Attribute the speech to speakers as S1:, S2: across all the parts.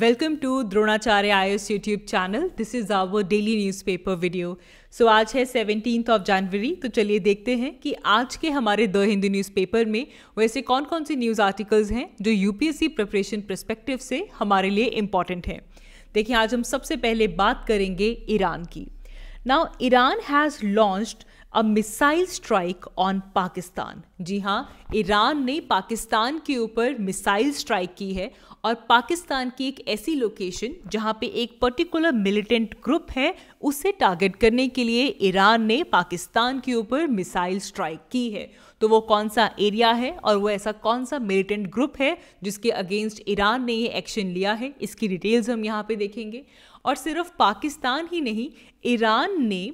S1: welcome to Dronacharya Dronacharya YouTube channel this is our daily newspaper video so आज है 17th of January तो चलिए देखते हैं कि आज के हमारे द हिंदू न्यूज़पेपर में वैसे कौन कौन से न्यूज़ आर्टिकल्स हैं जो यूपीएससी प्रिपरेशन प्रस्पेक्टिव से हमारे लिए इम्पॉर्टेंट हैं देखिए आज हम सबसे पहले बात करेंगे ईरान की now Iran has launched a missile strike on Pakistan जी हाँ ईरान ने पाकिस्तान के ऊपर मिसाइल स्ट्राइक की है और पाकिस्तान की एक ऐसी लोकेशन जहां पे एक पर्टिकुलर मिलिटेंट ग्रुप है उसे टारगेट करने के लिए ईरान ने पाकिस्तान के ऊपर मिसाइल स्ट्राइक की है तो वो कौन सा एरिया है और वो ऐसा कौन सा मिलिटेंट ग्रुप है जिसके अगेंस्ट ईरान ने ये एक्शन लिया है इसकी डिटेल्स हम यहाँ पे देखेंगे और सिर्फ पाकिस्तान ही नहीं ईरान ने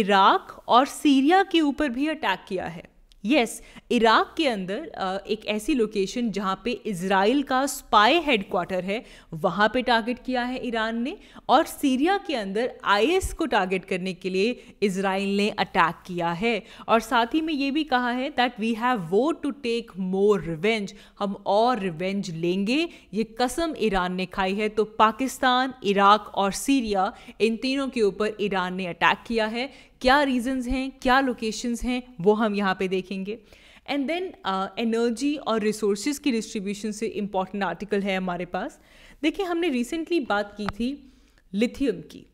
S1: इराक और सीरिया के ऊपर भी अटैक किया है यस इराक के अंदर एक ऐसी लोकेशन जहाँ पे इसराइल का स्पाई हेडक्वार्टर है वहाँ पे टारगेट किया है ईरान ने और सीरिया के अंदर आईएस को टारगेट करने के लिए इसराइल ने अटैक किया है और साथ ही में ये भी कहा है that we have vowed to take more revenge हम और रिवेंज लेंगे ये कसम ईरान ने खाई है तो पाकिस्तान इराक और सीरिया इन तीनों के ऊपर ईरान ने अटैक किया है क्या रीजंस हैं क्या लोकेशंस हैं वो हम यहाँ पे देखेंगे एंड देन एनर्जी और रिसोर्सेज की डिस्ट्रीब्यूशन से इम्पॉर्टेंट आर्टिकल है हमारे पास देखिए हमने रिसेंटली बात की थी लिथियम की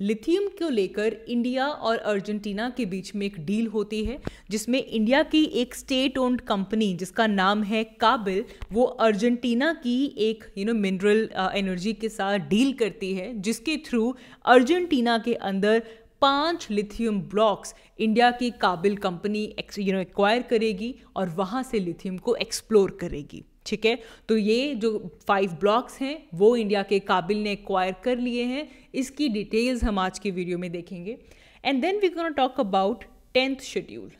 S1: लिथियम को लेकर इंडिया और अर्जेंटीना के बीच में एक डील होती है जिसमें इंडिया की एक स्टेट ओन्ड कंपनी जिसका नाम है काबिल वो अर्जेंटीना की एक यू नो मिनरल एनर्जी के साथ डील करती है जिसके थ्रू अर्जेंटीना के अंदर पांच लिथियम ब्लॉक्स इंडिया की काबिल कंपनी यू नो एक्वायर करेगी और वहाँ से लिथियम को एक्सप्लोर करेगी ठीक है तो ये जो फाइव ब्लॉक्स हैं वो इंडिया के काबिल ने एक्वायर कर लिए हैं इसकी डिटेल्स हम आज की वीडियो में देखेंगे and then we can talk about tenth schedule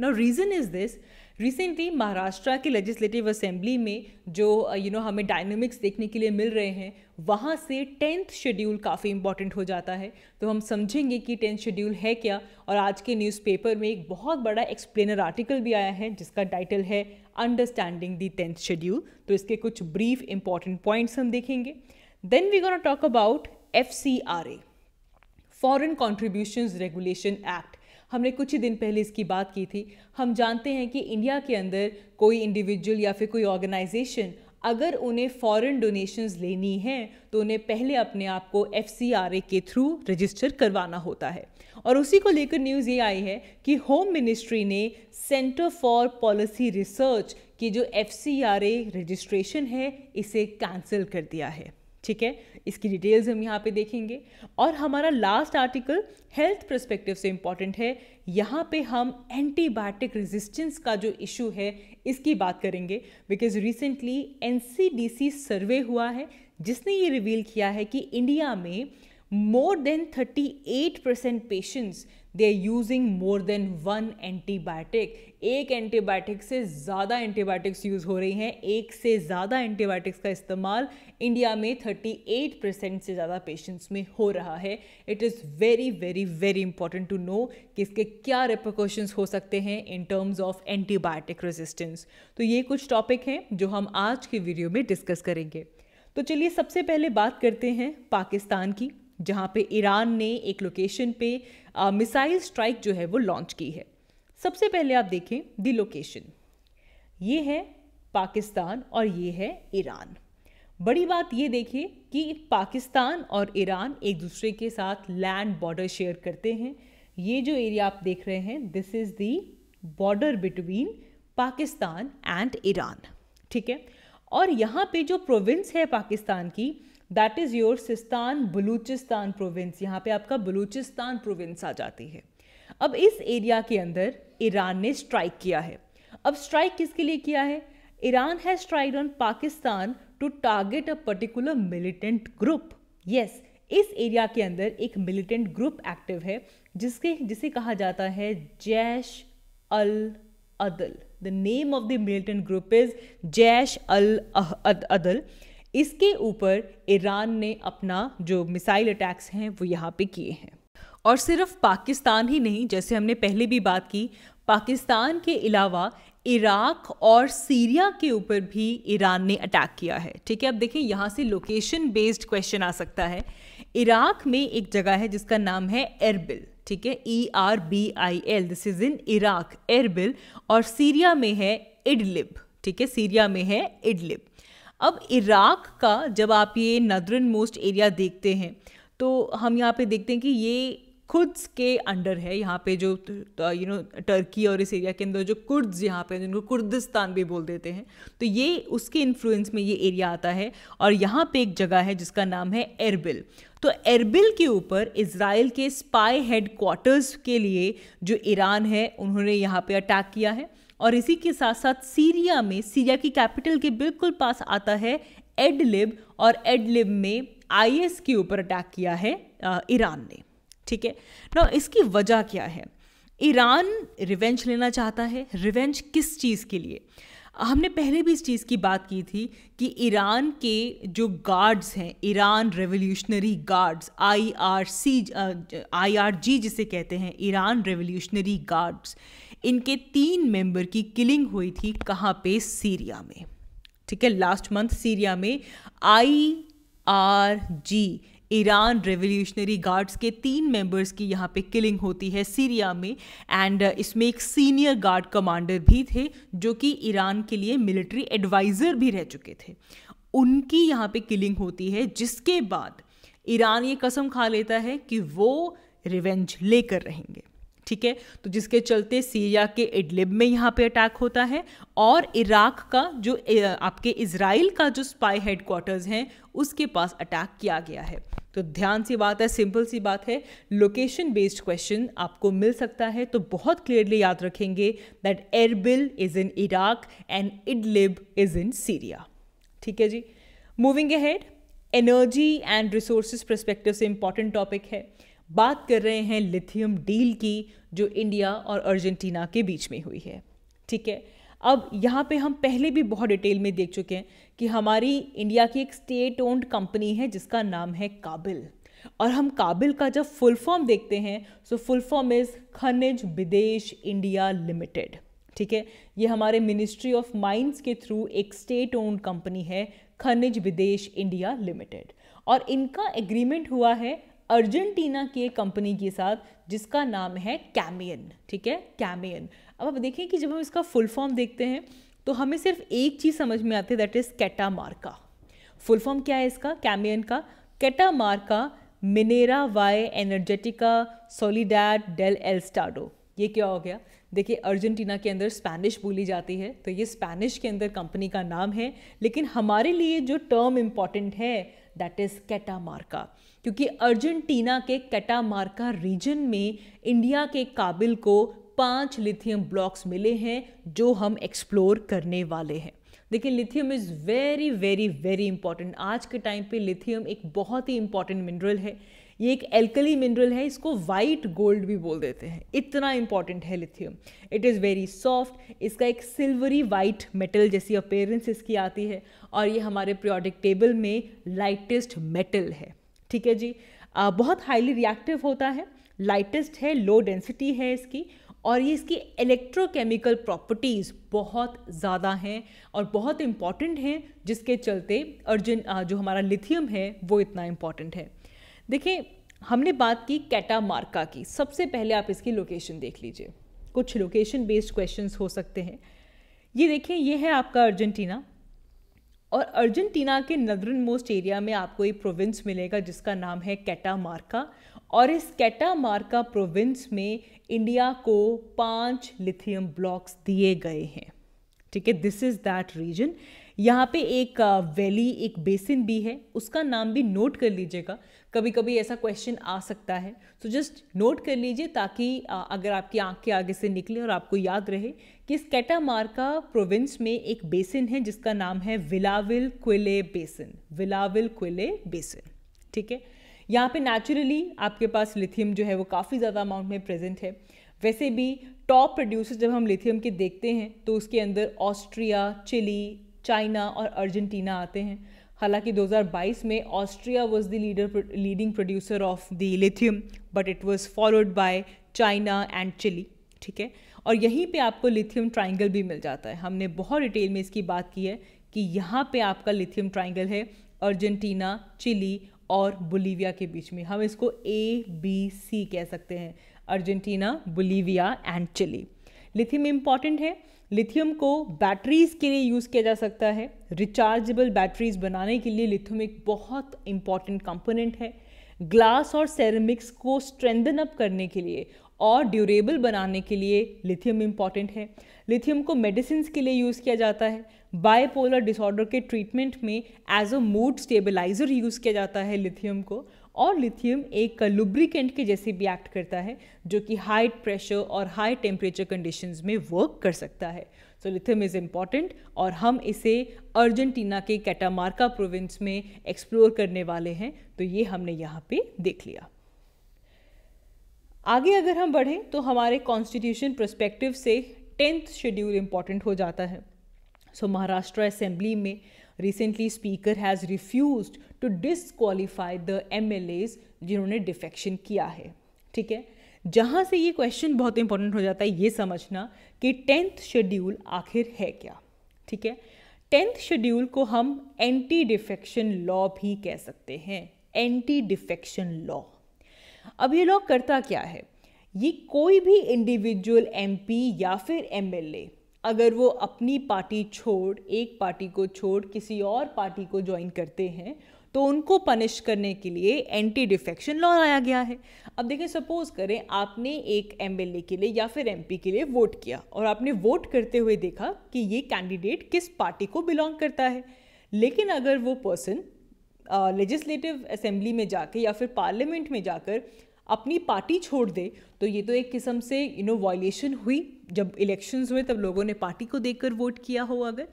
S1: no reason is this recently Maharashtra के लेजिस्लेटिव असेंबली में जो you uh, you know know, हमें डायनेमिक्स देखने के लिए मिल रहे हैं वहाँ से टेंथ शेड्यूल काफ़ी इंपॉर्टेंट हो जाता है तो हम समझेंगे कि टेंथ शेड्यूल है क्या और आज के न्यूज़पेपर में एक बहुत बड़ा एक्सप्लेनर आर्टिकल भी आया है जिसका टाइटल है अंडरस्टैंडिंग दी टेंथ शेड्यूल तो इसके कुछ ब्रीफ इंपॉर्टेंट पॉइंट्स हम देखेंगे then we gonna talk about F C R A foreign contribution regulation act हमने कुछ ही दिन पहले इसकी बात की थी हम जानते हैं कि इंडिया के अंदर कोई इंडिविजुअल या फिर कोई ऑर्गेनाइजेशन अगर उन्हें फॉरेन डोनेशंस लेनी हैं तो उन्हें पहले अपने आप को एफ के थ्रू रजिस्टर करवाना होता है और उसी को लेकर न्यूज़ ये आई है कि होम मिनिस्ट्री ने सेंटर फॉर पॉलिसी रिसर्च की जो एफ रजिस्ट्रेशन है इसे कैंसिल कर दिया है ठीक है इसकी डिटेल्स हम यहाँ पे देखेंगे और हमारा लास्ट आर्टिकल हेल्थ प्रस्पेक्टिव से इम्पॉर्टेंट है यहाँ पे हम एंटीबायोटिक रेजिस्टेंस का जो इशू है इसकी बात करेंगे बिकॉज रिसेंटली एन सर्वे हुआ है जिसने ये रिवील किया है कि इंडिया में thirty eight 38% patients they are using more than one antibiotic एक एंटीबायोटिक से ज़्यादा एंटीबायोटिक्स यूज़ हो रही हैं एक से ज़्यादा एंटीबायोटिक्स का इस्तेमाल इंडिया में 38 परसेंट से ज़्यादा पेशेंट्स में हो रहा है it is very very very important to know कि इसके क्या रिपोकॉशंस हो सकते हैं in terms of antibiotic resistance तो ये कुछ टॉपिक हैं जो हम आज के वीडियो में डिस्कस करेंगे तो चलिए सबसे पहले बात करते हैं पाकिस्तान की जहाँ पे ईरान ने एक लोकेशन पे मिसाइल स्ट्राइक जो है वो लॉन्च की है सबसे पहले आप देखें दी लोकेशन ये है पाकिस्तान और ये है ईरान बड़ी बात ये देखिए कि पाकिस्तान और ईरान एक दूसरे के साथ लैंड बॉर्डर शेयर करते हैं ये जो एरिया आप देख रहे हैं this is the border between Pakistan and Iran ठीक है और यहाँ पे जो प्रोविंस है पाकिस्तान की that is your Sistan Balochistan province यहाँ पे आपका बलूचिस्तान प्रोविंस आ जाती है अब इस एरिया के अंदर ईरान ने स्ट्राइक किया है अब स्ट्राइक किसके लिए किया है Iran has strike on Pakistan to target a particular militant group yes इस एरिया के अंदर एक मिलिटेंट ग्रुप एक्टिव है जिसके जिसे कहा जाता है Jaish al Adl the name of the militant group is Jaish al Adl इसके ऊपर ईरान ने अपना जो मिसाइल अटैक्स हैं वो यहाँ पे किए हैं और सिर्फ पाकिस्तान ही नहीं जैसे हमने पहले भी बात की पाकिस्तान के अलावा इराक और सीरिया के ऊपर भी ईरान ने अटैक किया है ठीक है अब देखें यहाँ से लोकेशन बेस्ड क्वेश्चन आ सकता है इराक में एक जगह है जिसका नाम है एरबिल ठीक है E R B I L this is in Iraq Erbil और सीरिया में है इडलिब ठीक है सीरिया में है इडलिब अब इराक का जब आप ये नदरन मोस्ट एरिया देखते हैं तो हम यहाँ पे देखते हैं कि ये खुद्स के अंडर है यहाँ पे जो यू नो टर्की और इस एरिया के अंदर जो कुर्द्स यहाँ पे जिनको कुर्दिस्तान भी बोल देते हैं तो ये उसके इन्फ्लुएंस में ये एरिया आता है और यहाँ पे एक जगह है जिसका नाम है एरबिल तो एरबिल के ऊपर इसराइल के स्पाई हेड क्वार्टर्स के लिए जो ईरान है उन्होंने यहाँ पे अटैक किया है और इसी के साथ साथ सीरिया में सीरिया की कैपिटल के बिल्कुल पास आता है एडलिब और एडलिब में आईएस के ऊपर अटैक किया है ईरान ने ठीक है ना इसकी वजह क्या है ईरान रिवेंज लेना चाहता है रिवेंज किस चीज़ के लिए हमने पहले भी इस चीज़ की बात की थी कि ईरान के जो गार्ड्स हैं Iran revolutionary guards I R C I R G जिसे कहते हैं ईरान रेवोल्यूशनरी गार्ड्स इनके तीन मेंबर की किलिंग हुई थी कहाँ पे सीरिया में ठीक है लास्ट मंथ सीरिया में I R G Iran revolutionary guards के तीन मेंबर्स की यहाँ पे किलिंग होती है सीरिया में एंड uh, इसमें एक सीनियर गार्ड कमांडर भी थे जो कि ईरान के लिए मिलिट्री एडवाइज़र भी रह चुके थे उनकी यहाँ पे किलिंग होती है जिसके बाद ईरान ये कसम खा लेता है कि वो रिवेंज लेकर रहेंगे ठीक है तो जिसके चलते सीरिया के इडलिब में यहाँ पे अटैक होता है और इराक का जो आपके इसराइल का जो स्पाई हेडक्वार्टर्स हैं उसके पास अटैक किया गया है तो ध्यान सी बात है सिंपल सी बात है लोकेशन बेस्ड क्वेश्चन आपको मिल सकता है तो बहुत क्लियरली याद रखेंगे that Erbil is in Iraq and Idlib is in Syria ठीक है जी moving ahead energy and resources perspective से इंपॉर्टेंट टॉपिक है बात कर रहे हैं लिथियम डील की जो इंडिया और अर्जेंटीना के बीच में हुई है ठीक है अब यहाँ पे हम पहले भी बहुत डिटेल में देख चुके हैं कि हमारी इंडिया की एक स्टेट ओन्ड कंपनी है जिसका नाम है काबिल और हम काबिल का जब फुल फॉर्म देखते हैं सो फुल फॉर्म इज़ खनिज विदेश इंडिया लिमिटेड ठीक है ये हमारे मिनिस्ट्री ऑफ माइंस के थ्रू एक स्टेट ओन्ड कंपनी है खनिज विदेश इंडिया लिमिटेड और इनका एग्रीमेंट हुआ है अर्जेंटीना की एक कंपनी के साथ जिसका नाम है कैमियन ठीक है कैमियन अब आप देखें कि जब हम इसका फुल फॉर्म देखते हैं तो हमें सिर्फ एक चीज़ समझ में आती है that is Catamarca full form क्या है इसका कैमियन का Catamarca Minera y Energetica Sociedad del Estado ये क्या हो गया देखिए अर्जेंटीना के अंदर स्पैनिश बोली जाती है तो ये स्पैनिश के अंदर कंपनी का नाम है लेकिन हमारे लिए जो टर्म इम्पॉर्टेंट है दैट इज़ कैटामार्का क्योंकि अर्जेंटीना के कैटामार्का रीजन में इंडिया के काबिल को पांच लिथियम ब्लॉक्स मिले हैं जो हम एक्सप्लोर करने वाले हैं देखिए lithium is very very very important आज के टाइम पे लिथियम एक बहुत ही इंपॉर्टेंट मिनरल है ये एक एल्कली मिनरल है इसको वाइट गोल्ड भी बोल देते हैं इतना इंपॉर्टेंट है lithium it is very soft इसका एक सिल्वरी वाइट मेटल जैसी अपेयरेंस इसकी आती है और ये हमारे प्रियोडिक टेबल में लाइटेस्ट मेटल है ठीक है जी आ, बहुत हाईली रिएक्टिव होता है लाइटेस्ट है लो डेंसिटी है इसकी और ये इसकी इलेक्ट्रोकेमिकल प्रॉपर्टीज़ बहुत ज़्यादा हैं और बहुत इम्पॉर्टेंट हैं जिसके चलते अर्जन जो हमारा लिथियम है वो इतना इम्पॉर्टेंट है देखिए हमने बात की कैटामार्का की सबसे पहले आप इसकी लोकेशन देख लीजिए कुछ लोकेशन बेस्ड क्वेश्चंस हो सकते हैं ये देखें ये है आपका अर्जेंटीना और अर्जेंटीना के नदरन मोस्ट एरिया में आपको एक प्रोविंस मिलेगा जिसका नाम है कैटामार्का और इस कैटामार्का प्रोविंस में इंडिया को पांच लिथियम ब्लॉक्स दिए गए हैं ठीक है दिस इज़ दैट रीजन यहाँ पे एक वैली एक बेसिन भी है उसका नाम भी नोट कर लीजिएगा कभी कभी ऐसा क्वेश्चन आ सकता है सो जस्ट नोट कर लीजिए ताकि अगर आपकी आंख के आगे से निकले और आपको याद रहे कि इस कैटामार्का प्रोविंस में एक बेसिन है जिसका नाम है विलाविल क्विले बेसिन विलाविल क्विले बेसिन ठीक है यहाँ पे नेचुरली आपके पास लिथियम जो है वो काफ़ी ज़्यादा अमाउंट में प्रेजेंट है वैसे भी टॉप प्रोड्यूसर जब हम लिथियम के देखते हैं तो उसके अंदर ऑस्ट्रिया चिली चाइना और अर्जेंटीना आते हैं हालांकि 2022 में Austria was the leader leading producer of the lithium but it was followed by China and Chile ठीक है और यहीं पे आपको लिथियम ट्राइंगल भी मिल जाता है हमने बहुत डिटेल में इसकी बात की है कि यहाँ पे आपका लिथियम ट्राइंगल है अर्जेंटीना चिली और बोलीविया के बीच में हम इसको ए बी सी कह सकते हैं Argentina Bolivia and Chile lithium important है लिथियम को बैटरीज के लिए यूज़ किया जा सकता है रिचार्जेबल बैटरीज बनाने के लिए लिथियम एक बहुत इंपॉर्टेंट कंपोनेंट है ग्लास और सेरेमिक्स को स्ट्रेंदन अप करने के लिए और ड्यूरेबल बनाने के लिए लिथियम इम्पॉर्टेंट है लिथियम को मेडिसिन के लिए यूज़ किया जाता है बायपोलर डिसऑर्डर के ट्रीटमेंट में as a mood stabiliser use किया जाता है लिथियम को और लिथियम एक लुब्रिकेंट के जैसे भी एक्ट करता है जो कि हाई प्रेशर और हाई टेम्परेचर कंडीशंस में वर्क कर सकता है सो लिथियम इज़ इम्पॉर्टेंट और हम इसे अर्जेंटीना के कैटामार्का प्रोविंस में एक्सप्लोर करने वाले हैं तो ये हमने यहाँ पे देख लिया आगे अगर हम बढ़ें तो हमारे कॉन्स्टिट्यूशन प्रस्पेक्टिव से टेंथ शेड्यूल इम्पॉर्टेंट हो जाता है सो महाराष्ट्र असेंबली में recently speaker has refused to disqualify the MLAs जिन्होंने डिफेक्शन किया है ठीक है जहाँ से ये क्वेश्चन बहुत इंपॉर्टेंट हो जाता है ये समझना कि टेंथ शेड्यूल आखिर है क्या ठीक है टेंथ शेड्यूल को हम एंटी डिफेक्शन लॉ भी कह सकते हैं एंटी डिफेक्शन लॉ अब ये लॉ करता क्या है ये कोई भी इंडिविजुअल एमपी या फिर एमएलए अगर वो अपनी पार्टी छोड़ एक पार्टी को छोड़ किसी और पार्टी को ज्वाइन करते हैं तो उनको पनिश करने के लिए एंटी डिफेक्शन लॉ लाया गया है अब देखें सपोज करें आपने एक एमएलए के लिए या फिर एमपी के लिए वोट किया और आपने वोट करते हुए देखा कि ये कैंडिडेट किस पार्टी को बिलोंग करता है लेकिन अगर वो पर्सन लेजिस्लेटिव असेंबली में जाकर या फिर पार्लियामेंट में जाकर अपनी पार्टी छोड़ दे तो ये तो एक किस्म से यू नो वायलेशन हुई जब इलेक्शंस हुए तब लोगों ने पार्टी को देखकर वोट किया हो अगर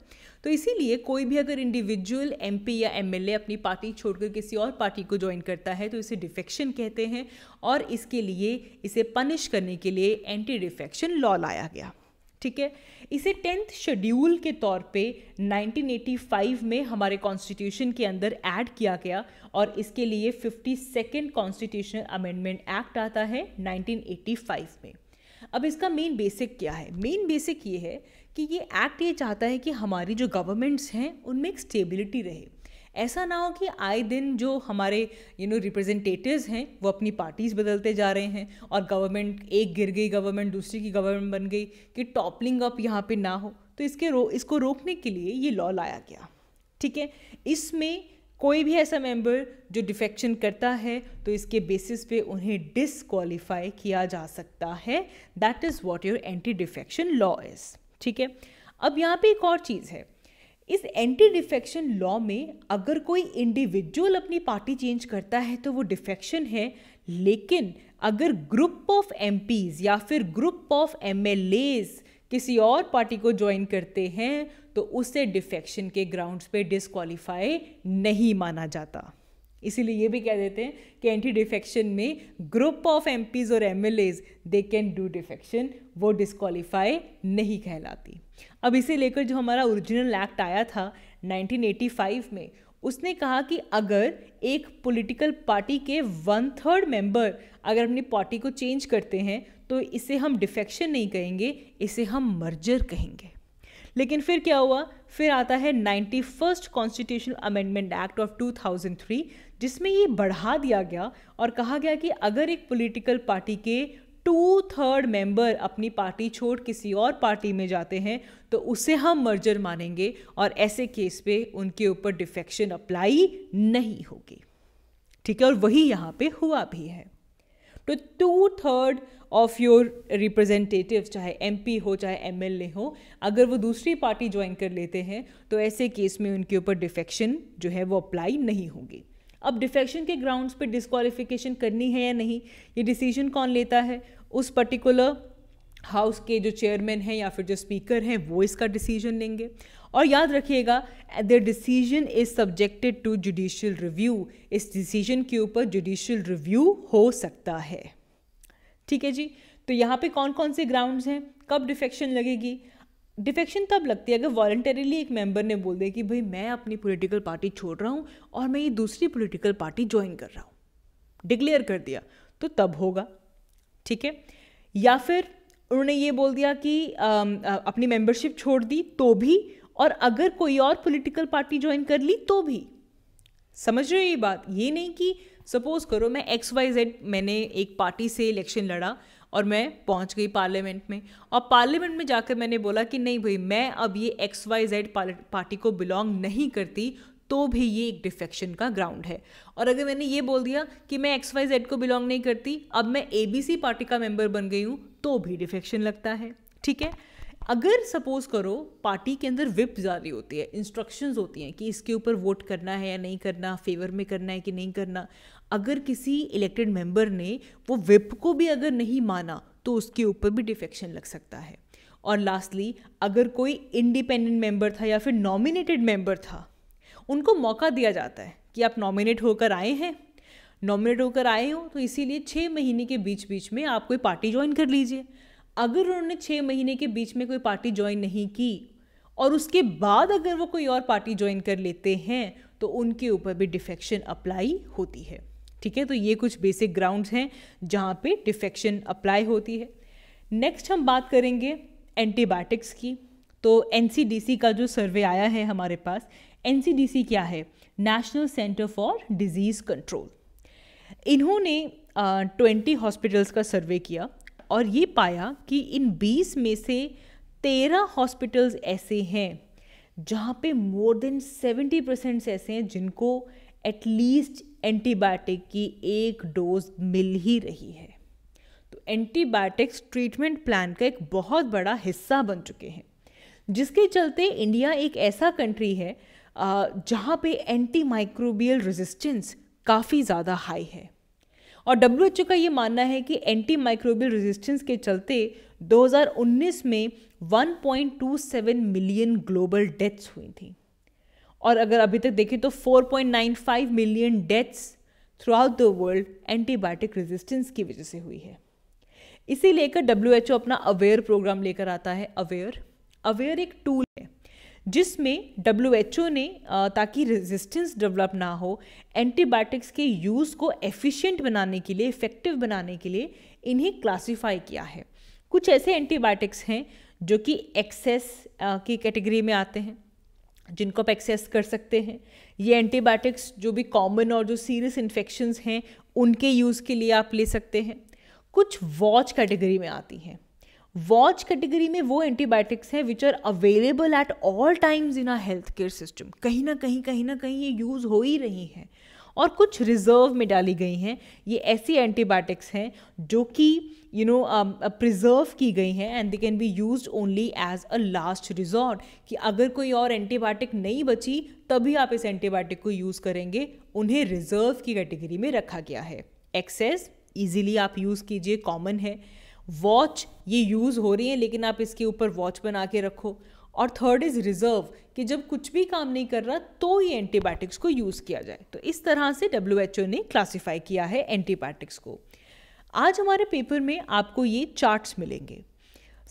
S1: तो इसीलिए कोई भी अगर इंडिविजुअल एमपी या एमएलए अपनी पार्टी छोड़कर किसी और पार्टी को ज्वाइन करता है तो इसे डिफेक्शन कहते हैं और इसके लिए इसे पनिश करने के लिए एंटी डिफेक्शन लॉ लाया गया ठीक है इसे टेंथ शेड्यूल के तौर पे 1985 में हमारे कॉन्स्टिट्यूशन के अंदर ऐड किया गया और इसके लिए fifty second constitutional amendment act आता है 1985 में अब इसका मेन बेसिक क्या है मेन बेसिक ये है कि ये एक्ट ये चाहता है कि हमारी जो गवर्नमेंट्स हैं उनमें एक स्टेबिलिटी रहे ऐसा ना हो कि आए दिन जो हमारे यू नो रिप्रेजेंटेटिव्स हैं वो अपनी पार्टीज़ बदलते जा रहे हैं और गवर्नमेंट एक गिर गई गवर्नमेंट दूसरी की गवर्नमेंट बन गई कि टॉपलिंग अप यहाँ पे ना हो तो इसके रो इसको रोकने के लिए ये लॉ लाया गया ठीक है इसमें कोई भी ऐसा मेंबर जो डिफेक्शन करता है तो इसके बेसिस पे उन्हें डिसक्वालीफाई किया जा सकता है that is what your anti defection law is ठीक है अब यहाँ पे एक और चीज़ है इस एंटी डिफेक्शन लॉ में अगर कोई इंडिविजुअल अपनी पार्टी चेंज करता है तो वो डिफेक्शन है लेकिन अगर ग्रुप ऑफ एम या फिर ग्रुप ऑफ एम किसी और पार्टी को ज्वाइन करते हैं तो उसे डिफेक्शन के ग्राउंड्स पे डिसक्वालीफाई नहीं माना जाता इसीलिए ये भी कह देते हैं कि एंटी डिफेक्शन में ग्रुप ऑफ एम और M they can do defection वो डिसक्वालीफाई नहीं कहलाती अब इसे लेकर जो हमारा ओरिजिनल एक्ट आया था 1985 में उसने कहा कि अगर एक पॉलिटिकल पार्टी के वन थर्ड मेंबर अगर अपनी पार्टी को चेंज करते हैं तो इसे हम डिफेक्शन नहीं कहेंगे इसे हम मर्जर कहेंगे लेकिन फिर क्या हुआ फिर आता है ninety first constitutional amendment act of 2003 जिसमें ये बढ़ा दिया गया और कहा गया कि अगर एक पॉलिटिकल पार्टी के टू थर्ड मेंबर अपनी पार्टी छोड़ किसी और पार्टी में जाते हैं तो उसे हम मर्जर मानेंगे और ऐसे केस पे उनके ऊपर डिफेक्शन अप्लाई नहीं होगी ठीक है और वही यहाँ पे हुआ भी है तो two third of your representative चाहे एमपी हो चाहे एमएलए हो अगर वो दूसरी पार्टी ज्वाइन कर लेते हैं तो ऐसे केस में उनके ऊपर डिफेक्शन जो है वो अप्लाई नहीं होगी अब डिफेक्शन के ग्राउंड्स पे डिस्कालिफिकेशन करनी है या नहीं ये डिसीजन कौन लेता है उस पर्टिकुलर हाउस के जो चेयरमैन हैं या फिर जो स्पीकर हैं वो इसका डिसीजन लेंगे और याद रखिएगा the decision is subjected to judicial review इस डिसीजन के ऊपर जुडिशियल रिव्यू हो सकता है ठीक है जी तो यहाँ पे कौन कौन से ग्राउंड्स हैं कब डिफेक्शन लगेगी डिफेक्शन तब लगती है अगर वॉल्टरीली एक मेंबर ने बोल दिया कि भाई मैं अपनी पॉलिटिकल पार्टी छोड़ रहा हूँ और मैं ये दूसरी पॉलिटिकल पार्टी ज्वाइन कर रहा हूँ डिक्लेयर कर दिया तो तब होगा ठीक है या फिर उन्होंने ये बोल दिया कि आ, अपनी मेंबरशिप छोड़ दी तो भी और अगर कोई और पॉलिटिकल पार्टी ज्वाइन कर ली तो भी समझ रहे हो ये बात ये नहीं कि सपोज करो मैं एक्स वाई जेड मैंने एक पार्टी से इलेक्शन लड़ा और मैं पहुंच गई पार्लियामेंट में और पार्लियामेंट में जाकर मैंने बोला कि नहीं भाई मैं अब ये एक्स वाई जेड पार्टी को बिलोंग नहीं करती तो भी ये एक डिफेक्शन का ग्राउंड है और अगर मैंने ये बोल दिया कि मैं एक्स वाई जेड को बिलोंग नहीं करती अब मैं ए बी सी पार्टी का मेंबर बन गई हूँ तो भी डिफेक्शन लगता है ठीक है अगर सपोज करो पार्टी के अंदर विप जारी होती है इंस्ट्रक्शंस होती हैं कि इसके ऊपर वोट करना है या नहीं करना फेवर में करना है कि नहीं करना अगर किसी इलेक्टेड मेंबर ने वो विप को भी अगर नहीं माना तो उसके ऊपर भी डिफेक्शन लग सकता है और लास्टली अगर कोई इंडिपेंडेंट मेंबर था या फिर नॉमिनेटेड मेंबर था उनको मौका दिया जाता है कि आप नॉमिनेट होकर आए हैं नॉमिनेट होकर आए हो तो इसीलिए छः महीने के बीच बीच में आप कोई पार्टी ज्वाइन कर लीजिए अगर उन्होंने छः महीने के बीच में कोई पार्टी ज्वाइन नहीं की और उसके बाद अगर वो कोई और पार्टी ज्वाइन कर लेते हैं तो उनके ऊपर भी डिफेक्शन अप्लाई होती है ठीक है तो ये कुछ बेसिक ग्राउंड्स हैं जहाँ पे डिफेक्शन अप्लाई होती है नेक्स्ट हम बात करेंगे एंटीबायोटिक्स की तो एन का जो सर्वे आया है हमारे पास एन क्या है national centre for disease control इन्होंने ट्वेंटी uh, हॉस्पिटल्स का सर्वे किया और ये पाया कि इन बीस में से तेरह हॉस्पिटल्स ऐसे हैं जहाँ पे मोर देन सेवेंटी परसेंट्स ऐसे हैं जिनको एटलीस्ट एंटीबायोटिक की एक डोज मिल ही रही है तो एंटीबायोटिक्स ट्रीटमेंट प्लान का एक बहुत बड़ा हिस्सा बन चुके हैं जिसके चलते इंडिया एक ऐसा कंट्री है जहाँ पे एंटी माइक्रोबियल रेजिस्टेंस काफ़ी ज़्यादा हाई है और डब्ल्यू का ये मानना है कि एंटी माइक्रोबियल रेजिस्टेंस के चलते 2019 में 1.27 मिलियन ग्लोबल डेथ्स हुई थी और अगर अभी तक देखें तो 4.95 million deaths throughout the world antibiotic resistance की वजह से हुई है इसी लेकर डब्ल्यू अपना अवेयर प्रोग्राम लेकर आता है अवेयर अवेयर एक टूल जिसमें डब्ल्यू ने ताकि रेजिस्टेंस डेवलप ना हो एंटीबायोटिक्स के यूज़ को एफिशिएंट बनाने के लिए इफ़ेक्टिव बनाने के लिए इन्हें क्लासिफाई किया है कुछ ऐसे एंटीबायोटिक्स हैं जो कि एक्सेस की कैटेगरी में आते हैं जिनको आप एक्सेस कर सकते हैं ये एंटीबायोटिक्स जो भी कॉमन और जो सीरियस इन्फेक्शंस हैं उनके यूज़ के लिए आप ले सकते हैं कुछ वॉच कैटेगरी में आती हैं वॉच कैटेगरी में वो एंटीबायोटिक्स हैं which are available at all times in a health care system कहीं ना कहीं कहीं ना कहीं ये यूज़ हो ही रही हैं और कुछ रिजर्व में डाली गई हैं ये ऐसी एंटीबायोटिक्स हैं जो कि यू नो प्रिजर्व की गई हैं and they can be use only as a last resort कि अगर कोई और एंटीबायोटिक नहीं बची तभी आप इस एंटीबायोटिक को यूज़ करेंगे उन्हें रिजर्व की कैटेगरी में रखा गया है एक्सेस ईजिली आप यूज़ कीजिए कॉमन है वॉच ये यूज़ हो रही है लेकिन आप इसके ऊपर वॉच बना के रखो और थर्ड इज़ रिजर्व कि जब कुछ भी काम नहीं कर रहा तो ये एंटीबायोटिक्स को यूज़ किया जाए तो इस तरह से डब्ल्यू ने क्लासीफाई किया है एंटीबायोटिक्स को आज हमारे पेपर में आपको ये चार्ट्स मिलेंगे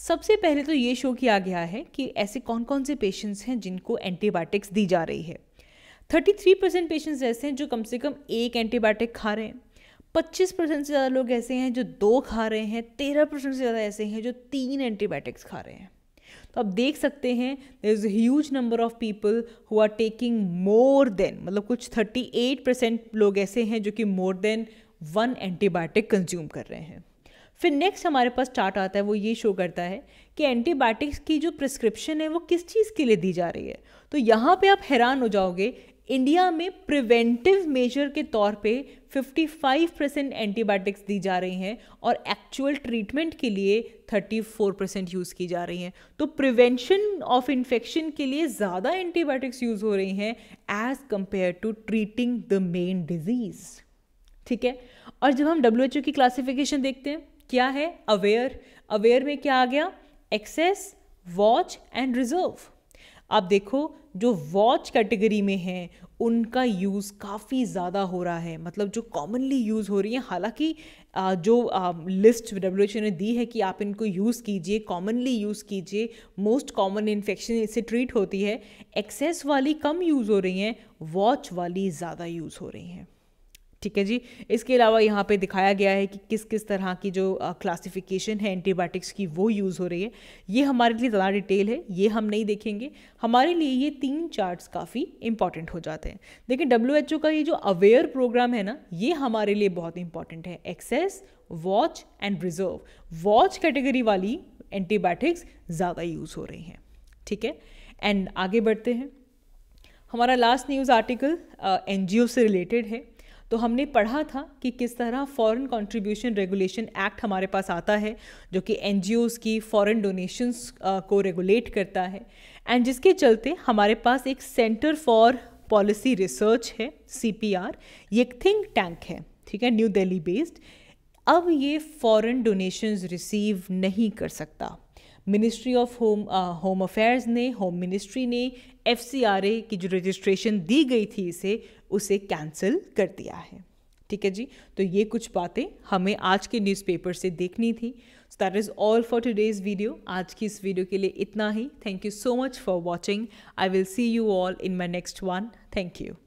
S1: सबसे पहले तो ये शो किया गया है कि ऐसे कौन कौन से पेशेंट्स हैं जिनको एंटीबायोटिक्स दी जा रही है 33 परसेंट पेशेंट्स ऐसे हैं जो कम से कम एक एंटीबायोटिक खा रहे हैं पच्चीस परसेंट से ज़्यादा लोग ऐसे हैं जो दो खा रहे हैं तेरह परसेंट से ज़्यादा ऐसे हैं जो तीन एंटीबायोटिक्स खा रहे हैं तो आप देख सकते हैं there is huge number of people who are taking more than मतलब कुछ थर्टी एट परसेंट लोग ऐसे हैं जो कि more than one antibiotic consume कर रहे हैं फिर नेक्स्ट हमारे पास चार्ट आता है वो ये शो करता है कि एंटीबायोटिक्स की जो प्रिस्क्रिप्शन है वो किस चीज़ के लिए दी जा रही है तो यहाँ पे आप हैरान हो जाओगे इंडिया में प्रिवेंटिव मेजर के तौर पे 55 परसेंट एंटीबायोटिक्स दी जा रही हैं और एक्चुअल ट्रीटमेंट के लिए 34 परसेंट यूज़ की जा रही हैं तो प्रिवेंशन ऑफ इन्फेक्शन के लिए ज़्यादा एंटीबायोटिक्स यूज़ हो रही हैं as compared to treating the main disease ठीक है और जब हम डब्ल्यू की क्लासिफिकेशन देखते हैं क्या है अवेयर अवेयर में क्या आ गया एक्सेस वॉच एंड रिजर्व आप देखो जो वॉच कैटेगरी में हैं उनका यूज़ काफ़ी ज़्यादा हो रहा है मतलब जो कॉमनली यूज़ हो रही है हालांकि जो लिस्ट डब्ल्यू ने दी है कि आप इनको यूज़ कीजिए कॉमनली यूज़ कीजिए मोस्ट कॉमन इन्फेक्शन इससे ट्रीट होती है एक्सेस वाली कम यूज़ हो रही हैं वॉच वाली ज़्यादा यूज़ हो रही हैं ठीक है जी इसके अलावा यहाँ पे दिखाया गया है कि किस किस तरह की जो क्लासिफिकेशन है एंटीबायोटिक्स की वो यूज़ हो रही है ये हमारे लिए ज़्यादा डिटेल है ये हम नहीं देखेंगे हमारे लिए ये तीन चार्ट्स काफ़ी इंपॉर्टेंट हो जाते हैं देखिए डब्ल्यू का ये जो अवेयर प्रोग्राम है ना ये हमारे लिए बहुत इंपॉर्टेंट है access watch and reserve watch category वाली एंटीबायोटिक्स ज़्यादा यूज़ हो रही हैं ठीक है एंड आगे बढ़ते हैं हमारा लास्ट न्यूज़ आर्टिकल एन से रिलेटेड है तो हमने पढ़ा था कि किस तरह फॉरेन कंट्रीब्यूशन रेगुलेशन एक्ट हमारे पास आता है जो कि एन की फॉरेन डोनेशंस को रेगुलेट करता है एंड जिसके चलते हमारे पास एक सेंटर फॉर पॉलिसी रिसर्च है सी ये एक थिंक टैंक है ठीक है न्यू दिल्ली बेस्ड अब ये फॉरेन डोनेशंस रिसीव नहीं कर सकता ministry of home home affairs ने होम मिनिस्ट्री ने एफ की जो रजिस्ट्रेशन दी गई थी इसे उसे कैंसिल कर दिया है ठीक है जी तो ये कुछ बातें हमें आज के न्यूज़पेपर से देखनी थी so that is all for today's video आज की इस वीडियो के लिए इतना ही thank you so much for watching I will see you all in my next one thank you